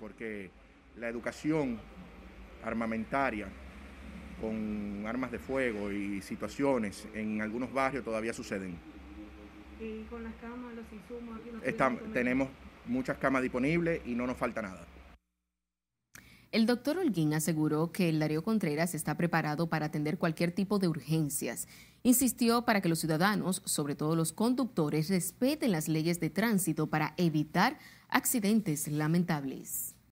porque la educación armamentaria con armas de fuego y situaciones en algunos barrios todavía suceden. ¿Y con las camas, los insumos? tenemos muchas camas disponibles y no nos falta nada. El doctor Holguín aseguró que el Darío Contreras está preparado para atender cualquier tipo de urgencias. Insistió para que los ciudadanos, sobre todo los conductores, respeten las leyes de tránsito para evitar accidentes lamentables.